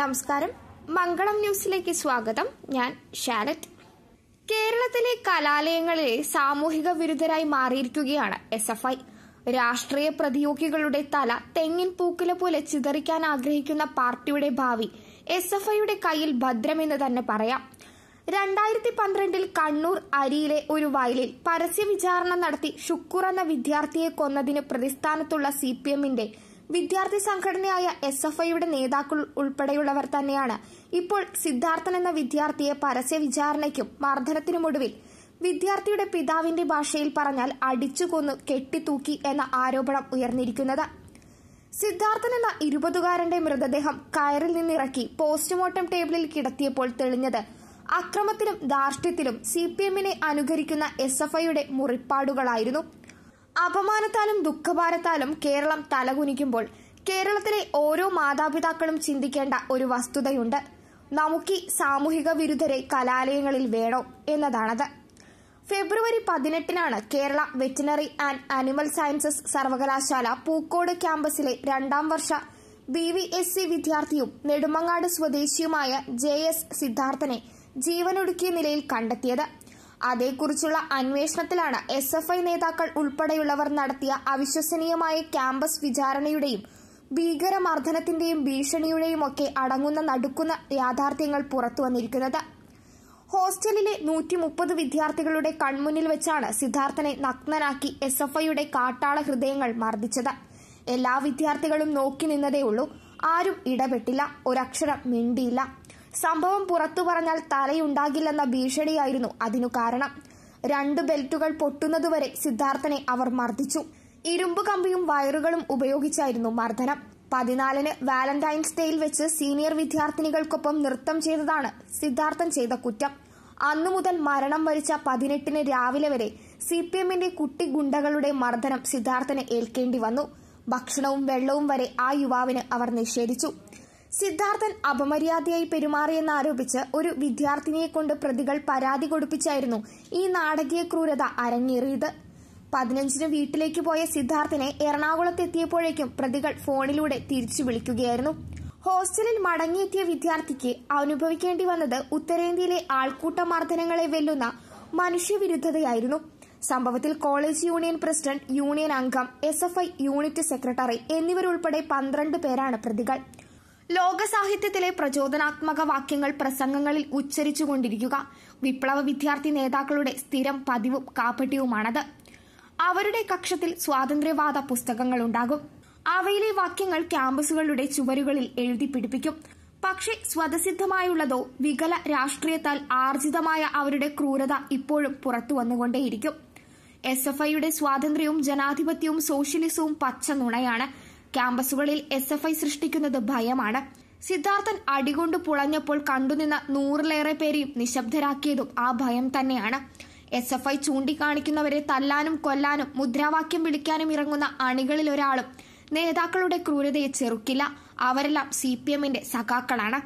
നമസ്കാരം മംഗളം ന്യൂസിലേക്ക് സ്വാഗതം ഞാൻ ഷാലറ്റ് കേരളത്തിലെ കലാലയങ്ങളിലെ സാമൂഹിക വിരുദ്ധരായി മാറിയിരിക്കുകയാണ് എസ് എഫ് ഐ രാഷ്ട്രീയ പ്രതിയോഗികളുടെ തല തെങ്ങിൻ പൂക്കിലെ പോലെ ചിതറിക്കാൻ ആഗ്രഹിക്കുന്ന പാർട്ടിയുടെ ഭാവി എസ് എഫ് ഐയുടെ കയ്യിൽ ഭദ്രമെന്ന് തന്നെ പറയാം രണ്ടായിരത്തി പന്ത്രണ്ടിൽ കണ്ണൂർ അരിയിലെ ഒരു വയലിൽ പരസ്യ വിചാരണ നടത്തി ഷുക്കൂർ എന്ന വിദ്യാർത്ഥിയെ കൊന്നതിന് പ്രതിസ്ഥാനത്തുള്ള സി പി എമ്മിന്റെ വിദ്യാർത്ഥി സംഘടനയായ എസ് എഫ് ഐയുടെ നേതാക്കൾ ഉൾപ്പെടെയുള്ളവർ തന്നെയാണ് ഇപ്പോൾ സിദ്ധാർത്ഥൻ എന്ന വിദ്യാർത്ഥിയെ പരസ്യ വിചാരണയ്ക്കും മർദ്ദനത്തിനുമൊടുവിൽ വിദ്യാർത്ഥിയുടെ പിതാവിന്റെ ഭാഷയിൽ പറഞ്ഞാൽ അടിച്ചുകൊന്ന് കെട്ടിത്തൂക്കി എന്ന ആരോപണം ഉയർന്നിരിക്കുന്നത് സിദ്ധാർത്ഥൻ എന്ന ഇരുപതുകാരന്റെ മൃതദേഹം കയറിൽ നിന്നിറക്കി പോസ്റ്റ്മോർട്ടം ടേബിളിൽ കിടത്തിയപ്പോൾ തെളിഞ്ഞത് അക്രമത്തിലും ധാർഷ്ട്യത്തിലും സി പി എമ്മിനെ അനുകരിക്കുന്ന എസ് എഫ് ഐയുടെ മുറിപ്പാടുകളായിരുന്നു അപമാനത്താലും ദുഃഖഭാരത്താലും കേരളം തലകുനിക്കുമ്പോൾ കേരളത്തിലെ ഓരോ മാതാപിതാക്കളും ചിന്തിക്കേണ്ട ഒരു വസ്തുതയുണ്ട് നമുക്ക് സാമൂഹിക വിരുദ്ധരെ കലാലയങ്ങളിൽ വേണോ എന്നതാണത് ഫെബ്രുവരി പതിനെട്ടിനാണ് Kerala veterinary and animal sciences സർവകലാശാല പൂക്കോട് ക്യാമ്പസിലെ രണ്ടാം വർഷ ബി വി എസ് സി വിദ്യാർത്ഥിയും നെടുമങ്ങാട് സ്വദേശിയുമായ ജെ എസ് സിദ്ധാർത്ഥനെ ജീവനൊടുക്കിയ നിലയിൽ കണ്ടെത്തിയത് അതേക്കുറിച്ചുള്ള അന്വേഷണത്തിലാണ് എസ് എഫ് ഐ നേതാക്കൾ ഉൾപ്പെടെയുള്ളവർ നടത്തിയ അവിശ്വസനീയമായ ക്യാമ്പസ് വിചാരണയുടെയും ഭീകരമർദ്ദനത്തിന്റെയും ഭീഷണിയുടെയും ഒക്കെ അടങ്ങുന്ന നടുക്കുന്ന യാഥാർത്ഥ്യങ്ങൾ പുറത്തുവന്നിരിക്കുന്നത് ഹോസ്റ്റലിലെ നൂറ്റി മുപ്പത് വിദ്യാർത്ഥികളുടെ കൺമുന്നിൽ വെച്ചാണ് സിദ്ധാർത്ഥനെ നഗ്നനാക്കി എസ് എഫ് ഐയുടെ കാട്ടാള ഹൃദയങ്ങൾ മർദ്ദിച്ചത് എല്ലാ വിദ്യാർത്ഥികളും നോക്കി നിന്നതേയുള്ളൂ ആരും ഇടപെട്ടില്ല ഒരക്ഷരം മിണ്ടിയില്ല സംഭവം പുറത്തു പറഞ്ഞാൽ തലയുണ്ടാകില്ലെന്ന ഭീഷണിയായിരുന്നു അതിനു കാരണം രണ്ട് ബെൽറ്റുകൾ പൊട്ടുന്നതുവരെ സിദ്ധാർത്ഥനെ അവർ മർദ്ദിച്ചു ഇരുമ്പ് കമ്പിയും വയറുകളും ഉപയോഗിച്ചായിരുന്നു മർദ്ദനം പതിനാലിന് വാലന്റൈൻസ് ഡേയിൽ വെച്ച് സീനിയർ വിദ്യാർത്ഥിനികൾക്കൊപ്പം നൃത്തം ചെയ്തതാണ് സിദ്ധാർത്ഥൻ ചെയ്ത കുറ്റം അന്നു മുതൽ മരണം വരിച്ച പതിനെട്ടിന് രാവിലെ വരെ സി പി എമ്മിന്റെ കുട്ടി ഗുണ്ടകളുടെ മർദ്ദനം സിദ്ധാർത്ഥന് ഏൽക്കേണ്ടി വന്നു ഭക്ഷണവും വെള്ളവും വരെ ആ യുവാവിന് അവർ നിഷേധിച്ചു സിദ്ധാർത്ഥൻ അപമര്യാദയായി പെരുമാറിയെന്നാരോപിച്ച് ഒരു വിദ്യാർത്ഥിനിയെ കൊണ്ട് പ്രതികൾ പരാതി കൊടുപ്പിച്ചായിരുന്നു ഈ നാടകീയ ക്രൂരത അരങ്ങേറിയത് പതിനഞ്ചിന് വീട്ടിലേക്ക് പോയ സിദ്ധാർത്ഥിനെ എറണാകുളത്തെത്തിയപ്പോഴേക്കും പ്രതികൾ ഫോണിലൂടെ തിരിച്ചു വിളിക്കുകയായിരുന്നു ഹോസ്റ്റലിൽ മടങ്ങിയെത്തിയ വിദ്യാർത്ഥിക്ക് അനുഭവിക്കേണ്ടി വന്നത് ഉത്തരേന്ത്യയിലെ ആൾക്കൂട്ട മർദ്ദനങ്ങളെ വെല്ലുന്ന മനുഷ്യവിരുദ്ധതയായിരുന്നു സംഭവത്തിൽ കോളേജ് യൂണിയൻ പ്രസിഡന്റ് യൂണിയൻ അംഗം എസ് യൂണിറ്റ് സെക്രട്ടറി എന്നിവരുൾപ്പെടെ പന്ത്രണ്ട് പേരാണ് പ്രതികൾ ലോകസാഹിത്യത്തിലെ പ്രചോദനാത്മക വാക്യങ്ങൾ പ്രസംഗങ്ങളിൽ ഉച്ചരിച്ചുകൊണ്ടിരിക്കുക വിപ്ലവ വിദ്യാർത്ഥി നേതാക്കളുടെ സ്ഥിരം പതിവും കാപ്പട്യവുമാണത് അവരുടെ കക്ഷത്തിൽ സ്വാതന്ത്ര്യവാദ ഉണ്ടാകും അവയിലെ വാക്യങ്ങൾ ക്യാമ്പസുകളുടെ ചുവരുകളിൽ എഴുതി പിടിപ്പിക്കും പക്ഷേ സ്വതസിദ്ധമായുള്ളതോ വികല രാഷ്ട്രീയത്താൽ ആർജിതമായ അവരുടെ ക്രൂരത ഇപ്പോഴും പുറത്തു വന്നുകൊണ്ടേയിരിക്കും എസ് എഫ് ഐയുടെ സ്വാതന്ത്ര്യവും ജനാധിപത്യവും സോഷ്യലിസവും പച്ച നുണയാണ് ക്യാമ്പസുകളിൽ എസ് എഫ് ഐ സൃഷ്ടിക്കുന്നത് ഭയമാണ് സിദ്ധാർത്ഥൻ അടികൊണ്ട് പുളഞ്ഞപ്പോൾ കണ്ടുനിന്ന നൂറിലേറെ പേരെയും നിശബ്ദരാക്കിയതും ആ ഭയം തന്നെയാണ് എസ് എഫ് ഐ ചൂണ്ടിക്കാണിക്കുന്നവരെ തല്ലാനും കൊല്ലാനും മുദ്രാവാക്യം വിളിക്കാനും ഇറങ്ങുന്ന അണികളിൽ ഒരാളും നേതാക്കളുടെ ക്രൂരതയെ ചെറുക്കില്ല അവരെല്ലാം സി പി എമ്മിന്റെ സഖാക്കളാണ്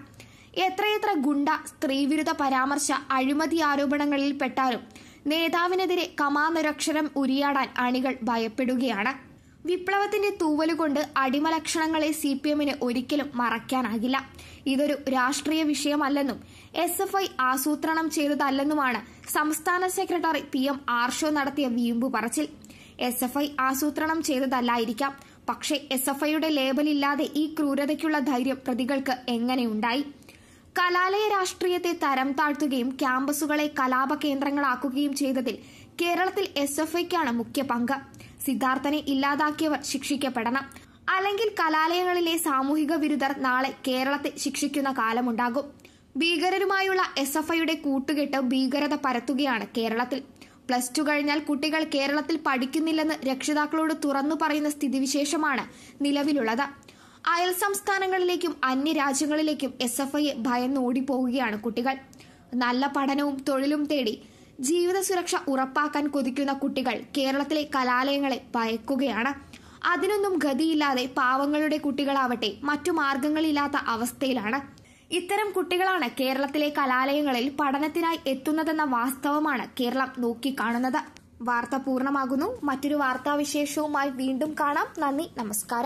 എത്രയെത്ര ഗുണ്ട സ്ത്രീവിരുദ്ധ പരാമർശ അഴിമതി ആരോപണങ്ങളിൽ പെട്ടാലും നേതാവിനെതിരെ കമാനൊരക്ഷരം ഉരിയാടാൻ അണികൾ ഭയപ്പെടുകയാണ് വിപ്ലവത്തിന്റെ തൂവലുകൊണ്ട് അടിമലക്ഷണങ്ങളെ സി പി എമ്മിന് ഒരിക്കലും മറയ്ക്കാനാകില്ല ഇതൊരു രാഷ്ട്രീയ വിഷയമല്ലെന്നും എസ് എഫ് ഐ ആസൂത്രണം ചെയ്തതല്ലെന്നുമാണ് സംസ്ഥാന സെക്രട്ടറി പി എം ആർഷോ നടത്തിയ വീമ്പു പറച്ചിൽ എസ് എഫ് ഐ ആസൂത്രണം ചെയ്തതല്ലായിരിക്കാം പക്ഷേ എസ് എഫ് ഐയുടെ ലേബലില്ലാതെ ഈ ക്രൂരതയ്ക്കുള്ള ധൈര്യം പ്രതികൾക്ക് എങ്ങനെയുണ്ടായി കലാലയ രാഷ്ട്രീയത്തെ തരം താഴ്ത്തുകയും ക്യാമ്പസുകളെ കലാപ കേന്ദ്രങ്ങളാക്കുകയും ചെയ്തതിൽ കേരളത്തിൽ എസ് എഫ് ഐക്കാണ് മുഖ്യ പങ്ക് സിദ്ധാർത്ഥനെ ഇല്ലാതാക്കിയവർ ശിക്ഷിക്കപ്പെടണം അല്ലെങ്കിൽ കലാലയങ്ങളിലെ സാമൂഹിക വിരുദ്ധർ നാളെ കേരളത്തെ ശിക്ഷിക്കുന്ന കാലമുണ്ടാകും ഭീകരരുമായുള്ള എസ് എഫ് ഐയുടെ കൂട്ടുകെട്ട് ഭീകരത പരത്തുകയാണ് കേരളത്തിൽ പ്ലസ് ടു കഴിഞ്ഞാൽ കുട്ടികൾ കേരളത്തിൽ പഠിക്കുന്നില്ലെന്ന് രക്ഷിതാക്കളോട് തുറന്നു പറയുന്ന സ്ഥിതിവിശേഷമാണ് നിലവിലുള്ളത് അയൽ സംസ്ഥാനങ്ങളിലേക്കും അന്യ രാജ്യങ്ങളിലേക്കും എസ് എഫ് ഐയെ ഭയന്നോടിപ്പോവുകയാണ് കുട്ടികൾ നല്ല പഠനവും തൊഴിലും തേടി ജീവിത സുരക്ഷ ഉറപ്പാക്കാൻ കൊതിക്കുന്ന കുട്ടികൾ കേരളത്തിലെ കലാലയങ്ങളെ ഭയക്കുകയാണ് അതിനൊന്നും ഗതിയില്ലാതെ പാവങ്ങളുടെ കുട്ടികളാവട്ടെ മറ്റു മാർഗങ്ങളില്ലാത്ത അവസ്ഥയിലാണ് ഇത്തരം കുട്ടികളാണ് കേരളത്തിലെ കലാലയങ്ങളിൽ പഠനത്തിനായി എത്തുന്നതെന്ന വാസ്തവമാണ് കേരളം നോക്കിക്കാണുന്നത് വാർത്ത പൂർണ്ണമാകുന്നു മറ്റൊരു വാർത്താവിശേഷവുമായി വീണ്ടും കാണാം നന്ദി നമസ്കാരം